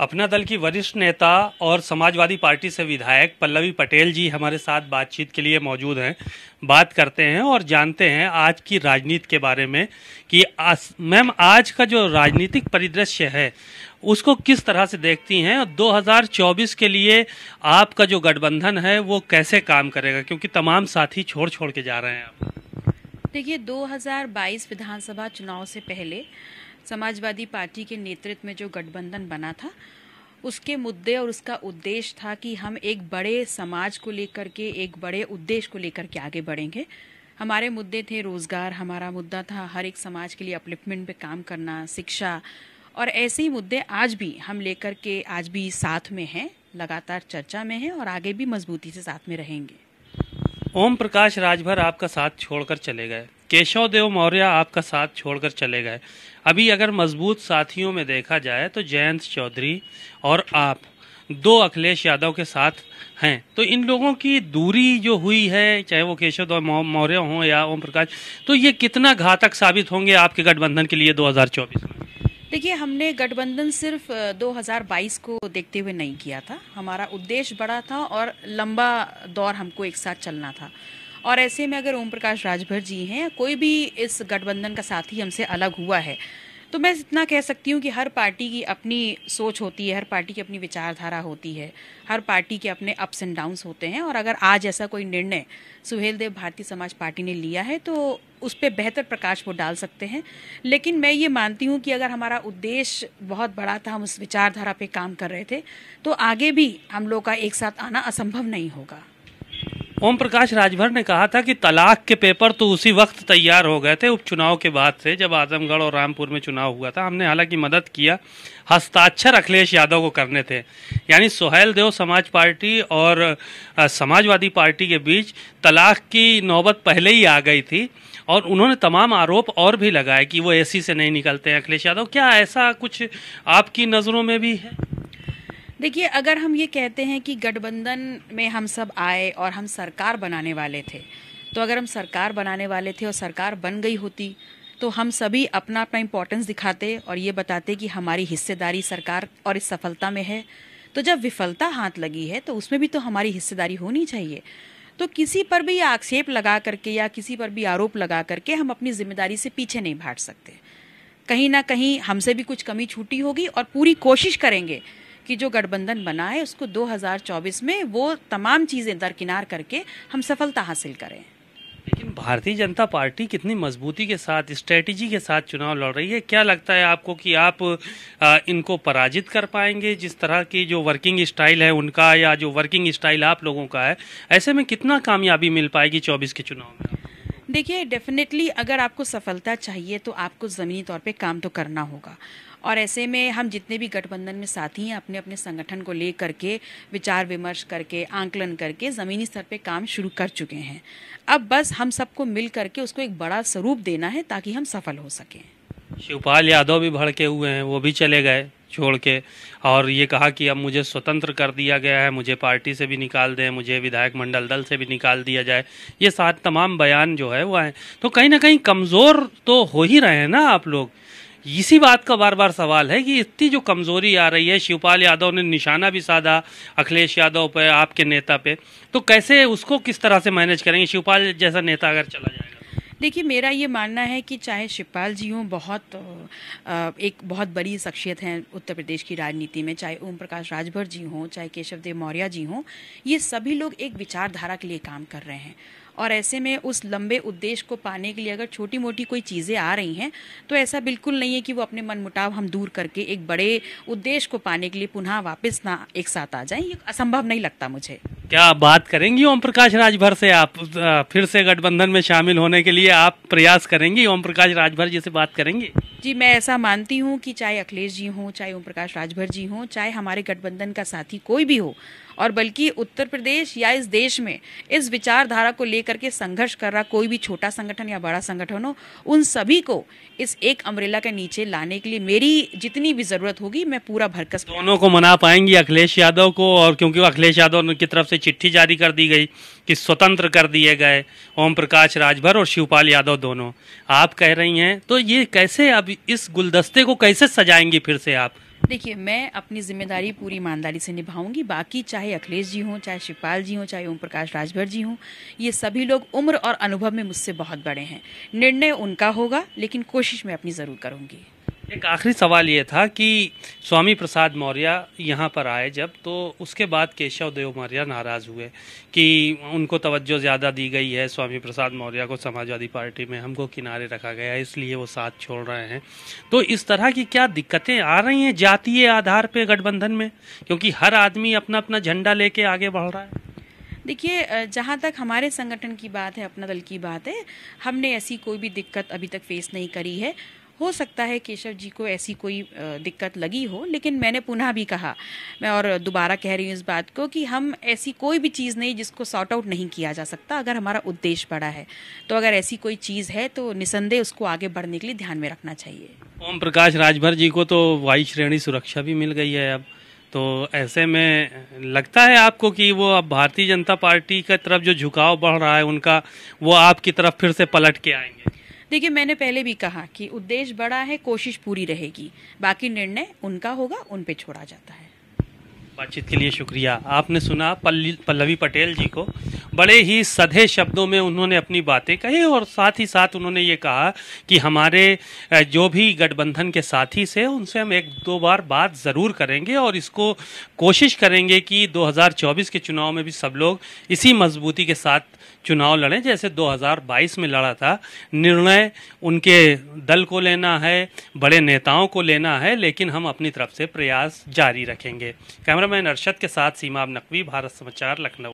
अपना दल की वरिष्ठ नेता और समाजवादी पार्टी से विधायक पल्लवी पटेल जी हमारे साथ बातचीत के लिए मौजूद हैं बात करते हैं और जानते हैं आज की राजनीति के बारे में कि मैम आज का जो राजनीतिक परिदृश्य है उसको किस तरह से देखती हैं और 2024 के लिए आपका जो गठबंधन है वो कैसे काम करेगा क्योंकि तमाम साथी छोड़ छोड़ के जा रहे हैं आप देखिए 2022 विधानसभा चुनाव से पहले समाजवादी पार्टी के नेतृत्व में जो गठबंधन बना था उसके मुद्दे और उसका उद्देश्य था कि हम एक बड़े समाज को लेकर के एक बड़े उद्देश्य को लेकर के आगे बढ़ेंगे हमारे मुद्दे थे रोज़गार हमारा मुद्दा था हर एक समाज के लिए अपलिपमेंट पे काम करना शिक्षा और ऐसे ही मुद्दे आज भी हम लेकर के आज भी साथ में हैं लगातार चर्चा में हैं और आगे भी मजबूती से साथ में रहेंगे ओम प्रकाश राजभर आपका साथ छोड़कर चले गए केशव देव मौर्य आपका साथ छोड़कर चले गए अभी अगर मजबूत साथियों में देखा जाए तो जयंत चौधरी और आप दो अखिलेश यादव के साथ हैं तो इन लोगों की दूरी जो हुई है चाहे वो केशव देव मौर्य हों या ओम प्रकाश तो ये कितना घातक साबित होंगे आपके गठबंधन के लिए दो में देखिए हमने गठबंधन सिर्फ 2022 को देखते हुए नहीं किया था हमारा उद्देश्य बड़ा था और लंबा दौर हमको एक साथ चलना था और ऐसे में अगर ओम प्रकाश राजभर जी हैं कोई भी इस गठबंधन का साथी हमसे अलग हुआ है तो मैं इतना कह सकती हूँ कि हर पार्टी की अपनी सोच होती है हर पार्टी की अपनी विचारधारा होती है हर पार्टी के अपने अप्स एंड डाउन्स होते हैं और अगर आज ऐसा कोई निर्णय सुहेल देव भारतीय समाज पार्टी ने लिया है तो उस पर बेहतर प्रकाश वो डाल सकते हैं लेकिन मैं ये मानती हूँ कि अगर हमारा उद्देश्य बहुत बड़ा था हम उस विचारधारा पे काम कर रहे थे तो आगे भी हम लोग का एक साथ आना असंभव नहीं होगा ओम प्रकाश राजभर ने कहा था कि तलाक के पेपर तो उसी वक्त तैयार हो गए थे उपचुनाव के बाद से जब आजमगढ़ और रामपुर में चुनाव हुआ था हमने हालांकि मदद किया हस्ताक्षर अखिलेश यादव को करने थे यानी सोहेल देव समाज पार्टी और समाजवादी पार्टी के बीच तलाक की नौबत पहले ही आ गई थी और उन्होंने तमाम आरोप और भी लगाए कि वो ए से नहीं निकलते हैं अखिलेश यादव क्या ऐसा कुछ आपकी नज़रों में भी है देखिए अगर हम ये कहते हैं कि गठबंधन में हम सब आए और हम सरकार बनाने वाले थे तो अगर हम सरकार बनाने वाले थे और सरकार बन गई होती तो हम सभी अपना अपना इम्पोर्टेंस दिखाते और ये बताते कि हमारी हिस्सेदारी सरकार और इस सफलता में है तो जब विफलता हाथ लगी है तो उसमें भी तो हमारी हिस्सेदारी होनी चाहिए तो किसी पर भी आक्षेप लगा करके या किसी पर भी आरोप लगा करके हम अपनी जिम्मेदारी से पीछे नहीं भाट सकते कहीं ना कहीं हमसे भी कुछ कमी छूटी होगी और पूरी कोशिश करेंगे कि जो गठबंधन बना है उसको 2024 में वो तमाम चीज़ें दरकिनार करके हम सफलता हासिल करें लेकिन भारतीय जनता पार्टी कितनी मजबूती के साथ स्ट्रेटजी के साथ चुनाव लड़ रही है क्या लगता है आपको कि आप आ, इनको पराजित कर पाएंगे जिस तरह की जो वर्किंग स्टाइल है उनका या जो वर्किंग स्टाइल आप लोगों का है ऐसे में कितना कामयाबी मिल पाएगी चौबीस के चुनाव में देखिए डेफिनेटली अगर आपको सफलता चाहिए तो आपको ज़मीनी तौर पे काम तो करना होगा और ऐसे में हम जितने भी गठबंधन में साथी हैं अपने अपने संगठन को ले करके विचार विमर्श करके आंकलन करके ज़मीनी स्तर पे काम शुरू कर चुके हैं अब बस हम सबको मिल करके उसको एक बड़ा स्वरूप देना है ताकि हम सफल हो सकें शिवपाल यादव भी भड़के हुए हैं वो भी चले गए छोड़ के और ये कहा कि अब मुझे स्वतंत्र कर दिया गया है मुझे पार्टी से भी निकाल दें मुझे विधायक मंडल दल से भी निकाल दिया जाए ये सात तमाम बयान जो है वो आए तो कहीं ना कहीं कमज़ोर तो हो ही रहे हैं ना आप लोग इसी बात का बार बार सवाल है कि इतनी जो कमज़ोरी आ रही है शिवपाल यादव ने निशाना भी साधा अखिलेश यादव पर आपके नेता पे तो कैसे उसको किस तरह से मैनेज करेंगे शिवपाल जैसा नेता अगर चला जाए देखिए मेरा ये मानना है कि चाहे शिवपाल जी हों बहुत एक बहुत बड़ी शख्सियत हैं उत्तर प्रदेश की राजनीति में चाहे ओम प्रकाश राजभर जी हों चाहे केशव देव मौर्य जी हों ये सभी लोग एक विचारधारा के लिए काम कर रहे हैं और ऐसे में उस लंबे उद्देश्य को पाने के लिए अगर छोटी मोटी कोई चीज़ें आ रही हैं तो ऐसा बिल्कुल नहीं है कि वो अपने मनमुटाव हम दूर करके एक बड़े उद्देश्य को पाने के लिए पुनः वापस ना एक साथ आ जाएं ये असंभव नहीं लगता मुझे क्या बात करेंगी ओम प्रकाश राजभर से आप फिर से गठबंधन में शामिल होने के लिए आप प्रयास करेंगी ओम प्रकाश राजभर जी से बात करेंगी जी मैं ऐसा मानती हूँ कि चाहे अखिलेश जी हों चाहे ओम प्रकाश राजभर जी हों चाहे हमारे गठबंधन का साथी कोई भी हो और बल्कि उत्तर प्रदेश या इस देश में इस विचारधारा को लेकर के संघर्ष कर रहा कोई भी छोटा संगठन या बड़ा संगठन हो उन सभी को इस एक अमरेला के नीचे लाने के लिए मेरी जितनी भी ज़रूरत होगी मैं पूरा भरकस दोनों को मना पाएंगी अखिलेश यादव को और क्योंकि अखिलेश यादव की तरफ से चिट्ठी जारी कर दी गई कि स्वतंत्र कर दिए गए ओम प्रकाश राजभर और शिवपाल यादव दोनों आप कह रही हैं तो ये कैसे अब इस गुलदस्ते को कैसे सजाएंगी फिर से आप देखिए मैं अपनी जिम्मेदारी पूरी ईमानदारी से निभाऊंगी बाकी चाहे अखिलेश जी हों चाहे शिवपाल जी हों चाहे ओम प्रकाश राजभर जी हों ये सभी लोग उम्र और अनुभव में मुझसे बहुत बड़े हैं निर्णय उनका होगा लेकिन कोशिश मैं अपनी ज़रूर करूंगी एक आखिरी सवाल ये था कि स्वामी प्रसाद मौर्य यहाँ पर आए जब तो उसके बाद केशव देव मौर्य नाराज़ हुए कि उनको तवज्जो ज़्यादा दी गई है स्वामी प्रसाद मौर्य को समाजवादी पार्टी में हमको किनारे रखा गया है इसलिए वो साथ छोड़ रहे हैं तो इस तरह की क्या दिक्कतें आ रही हैं जातीय आधार पर गठबंधन में क्योंकि हर आदमी अपना अपना झंडा लेके आगे बढ़ रहा है देखिए जहाँ तक हमारे संगठन की बात है अपना दल की बात है हमने ऐसी कोई भी दिक्कत अभी तक फेस नहीं करी है हो सकता है केशव जी को ऐसी कोई दिक्कत लगी हो लेकिन मैंने पुनः भी कहा मैं और दोबारा कह रही हूँ इस बात को कि हम ऐसी कोई भी चीज़ नहीं जिसको सॉर्ट आउट नहीं किया जा सकता अगर हमारा उद्देश्य बड़ा है तो अगर ऐसी कोई चीज़ है तो निसंदेह उसको आगे बढ़ने के लिए ध्यान में रखना चाहिए ओम प्रकाश राजभर जी को तो वायु श्रेणी सुरक्षा भी मिल गई है अब तो ऐसे में लगता है आपको कि वो अब भारतीय जनता पार्टी की तरफ जो झुकाव बढ़ रहा है उनका वो आपकी तरफ फिर से पलट के आएंगे देखिए मैंने पहले भी कहा कि उद्देश्य बड़ा है कोशिश पूरी रहेगी बाकी निर्णय उनका होगा उन पे छोड़ा जाता है बातचीत के लिए शुक्रिया आपने सुना पल्लवी पटेल जी को बड़े ही सधे शब्दों में उन्होंने अपनी बातें कही और साथ ही साथ उन्होंने ये कहा कि हमारे जो भी गठबंधन के साथी से उनसे हम एक दो बार बात ज़रूर करेंगे और इसको कोशिश करेंगे कि 2024 के चुनाव में भी सब लोग इसी मजबूती के साथ चुनाव लड़ें जैसे 2022 में लड़ा था निर्णय उनके दल को लेना है बड़े नेताओं को लेना है लेकिन हम अपनी तरफ से प्रयास जारी रखेंगे कैमरामैन अरशद के साथ सीमा नकवी भारत समाचार लखनऊ